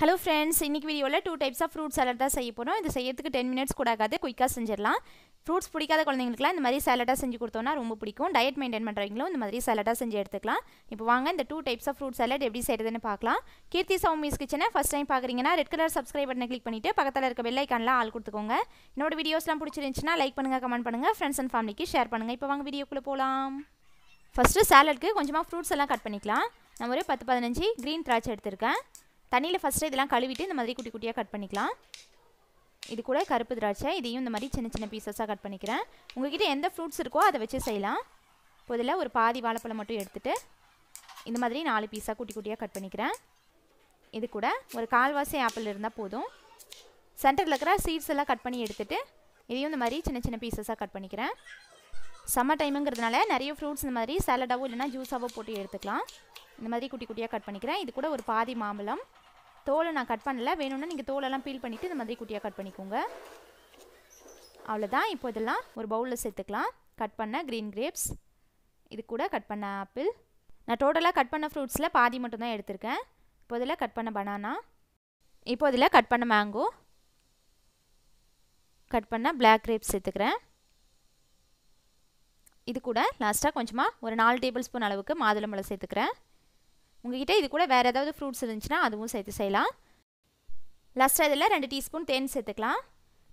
hello friends இன்றைக்கி வீடியோவில் two types of fruit salad தான் செய்ய போகிறோம் இது செய்யறதுக்கு டென் மினிட்ஸ் கூட ஆகாது குயிக்காக செஞ்சிடலாம் ஃப்ரூட்ஸ் பிடிக்காத குழந்தைங்களுக்குலாம் இந்த மாதிரி சாலட்டாக செஞ்சு கொடுத்தோன்னா ரொம்ப பிடிக்கும் டயட் மெயின்டைன் பண்ணுறவங்களும் இந்த மாதிரி சாலட்டாக செஞ்சு எடுத்துக்கலாம் இப்போ வாங்க இந்த two types of fruit salad எப்படி செய்கிறதுன்னு பார்க்கலாம் கீர்த்தி சௌமிஸ் கிச்சனை ஃபஸ்ட் டைம் பார்க்குறீங்கன்னா ரெட் கலர் சப்ஸ்கிரைப் பட்டனை கிளிக் பண்ணிவிட்டு பக்கத்தில் இருக்க பெல் ஐக்கான்லாம் ஆள் கொடுத்துக்கோங்க என்னோட வீடியோஸ்லாம் பிடிச்சிருந்துச்சின்னா லைக் பண்ணுங்கள் கமெண்ட் பண்ணுங்கள் ஃப்ரெண்ட்ஸ் அண்ட் ஃபேமிலிக்கு ஷேர் பண்ணுங்கள் இப்போ வாங்க வீடியோக்குள்ளே போகலாம் ஃபஸ்ட்டு சாலட்க்கு கொஞ்சமாக ஃப்ரூட்ஸ் எல்லாம் கட் பண்ணிக்கலாம் நான் ஒரு பத்து பதினஞ்சு க்ரீன் திராட்சை எடுத்திருக்கேன் தண்ணியில் ஃபஸ்ட்டு இதெல்லாம் கழுவிட்டு இந்த மாதிரி குட்டி குட்டியாக கட் பண்ணிக்கலாம் இது கூட கருப்பு திராட்சை இதையும் இந்த மாதிரி சின்ன சின்ன பீசஸாக கட் பண்ணிக்கிறேன் உங்ககிட்ட எந்த ஃப்ரூட்ஸ் இருக்கோ அதை வச்சு செய்யலாம் இப்போ இதில் ஒரு பாதி வாழைப்பழம் மட்டும் எடுத்துகிட்டு இந்த மாதிரி நாலு பீஸாக குட்டி குட்டியாக கட் பண்ணிக்கிறேன் இது கூட ஒரு கால்வாசி ஆப்பிள் இருந்தால் போதும் சென்டரில் இருக்கிற சீட்ஸ் எல்லாம் கட் பண்ணி எடுத்துகிட்டு இதையும் இந்த மாதிரி சின்ன சின்ன பீசஸாக கட் பண்ணிக்கிறேன் சம்மர் டைமுங்கிறதுனால நிறைய ஃப்ரூட்ஸ் இந்த மாதிரி சாலடாவோ இல்லைனா ஜூஸாவோ போட்டு எடுத்துக்கலாம் இந்த மாதிரி குட்டி குட்டியாக கட் பண்ணிக்கிறேன் இது கூட ஒரு பாதி மாம்பழம் தோலை நான் கட் பண்ணலை வேணும்னா நீங்கள் தோலெல்லாம் பீல் பண்ணிவிட்டு இந்த மாதிரி குட்டியாக கட் பண்ணிக்கோங்க அவ்வளோதான் இப்போ இதெல்லாம் ஒரு பவுலில் சேர்த்துக்கலாம் கட் பண்ண க்ரீன் கிரேப்ஸ் இது கூட கட் பண்ண ஆப்பிள் நான் டோட்டலாக கட் பண்ண ஃப்ரூட்ஸில் பாதி மட்டும்தான் எடுத்திருக்கேன் இப்போ இதில் கட் பண்ண பனானா இப்போ இதில் கட் பண்ண மேங்கோ கட் பண்ண பிளாக் கிரேப்ஸ் சேர்த்துக்கிறேன் இது கூட லாஸ்ட்டாக கொஞ்சமாக ஒரு நாலு டேபிள் ஸ்பூன் அளவுக்கு மிளகு சேர்த்துக்கிறேன் உங்ககிட்ட இது கூட வேறு ஏதாவது ஃப்ரூட்ஸ் இருந்துச்சுன்னா அதுவும் சேர்த்து செய்யலாம் லாஸ்ட்டாக இதில் ரெண்டு டீஸ்பூன் தேன் சேர்த்துக்கலாம்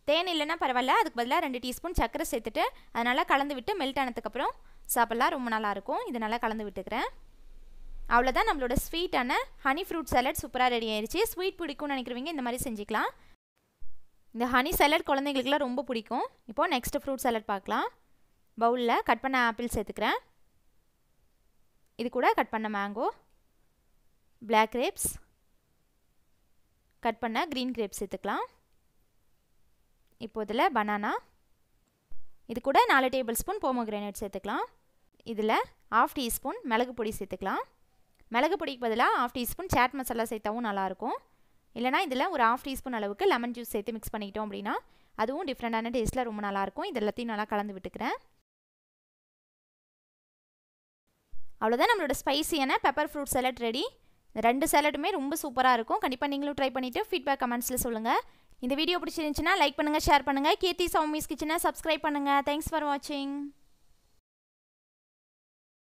தேன் இல்லைன்னா பரவாயில்ல அதுக்கு பதிலாக ரெண்டு டீஸ்பூன் சர்க்கரை சேர்த்துட்டு அது நல்லா கலந்து விட்டு மெல்ட் ஆனதுக்கப்புறம் சாப்பிட்லாம் ரொம்ப நல்லாயிருக்கும் இது நல்லா கலந்து விட்டுக்கிறேன் அவ்வளோதான் நம்மளோட ஸ்வீட்டான ஹனி ஃப்ரூட் சாலட் சூப்பராக ரெடி ஆயிடுச்சு ஸ்வீட் பிடிக்கும்னு நினைக்கிறவங்க இந்த மாதிரி செஞ்சுக்கலாம் இந்த ஹனி சாலட் குழந்தைங்களுக்குலாம் ரொம்ப பிடிக்கும் இப்போது நெக்ஸ்ட் ஃப்ரூட் சாலட் பார்க்கலாம் பவுலில் கட் பண்ண ஆப்பிள் சேர்த்துக்கிறேன் இது கூட கட் பண்ண மேங்கோ பிளாக் கிரேப்ஸ் கட் பண்ண க்ரீன் கிரேப்ஸ் சேர்த்துக்கலாம் இப்போ இதில் பனானா இது கூட நாலு டேபிள் ஸ்பூன் கிரேனேட் சேர்த்துக்கலாம் இதில் ஆஃப் டீஸ்பூன் மிளகு பொடி சேர்த்துக்கலாம் மிளகு பொடிக்கு பதிலாக ஆஃப் டீஸ்பூன் சாட் மசாலா சேர்த்தாவும் நல்லாயிருக்கும் இல்லைனா இதில் ஒரு ஆஃப் டீஸ்பூன் அளவுக்கு லெமன் ஜூஸ் சேர்த்து மிக்ஸ் பண்ணிக்கிட்டோம் அப்படின்னா அதுவும் டிஃப்ரெண்டான டேஸ்ட்டில் ரொம்ப நல்லாயிருக்கும் இது எல்லாத்தையும் நல்லா கலந்து விட்டுக்கிறேன் அவ்வளோதான் நம்மளோட ஸ்பைசியான பெப்பர் ஃப்ரூட் சலட் ரெடி ரெண்டு சேலட்டுமே ரொம்ப சூப்பராக இருக்கும் கண்டிப்பாக நீங்களும் ட்ரை பண்ணிவிட்டு ஃபீட்பேக் கமெண்ட்ஸில் சொல்லுங்கள் இந்த வீடியோ பிடிச்சிருந்துச்சுன்னா லைக் பண்ணுங்கள் ஷேர் பண்ணுங்கள் கீர்த்தி சௌமிஸ் கிச்சனை சப்ஸ்கிரைப் பண்ணுங்கள் தேங்க்ஸ் ஃபார் வாட்சிங்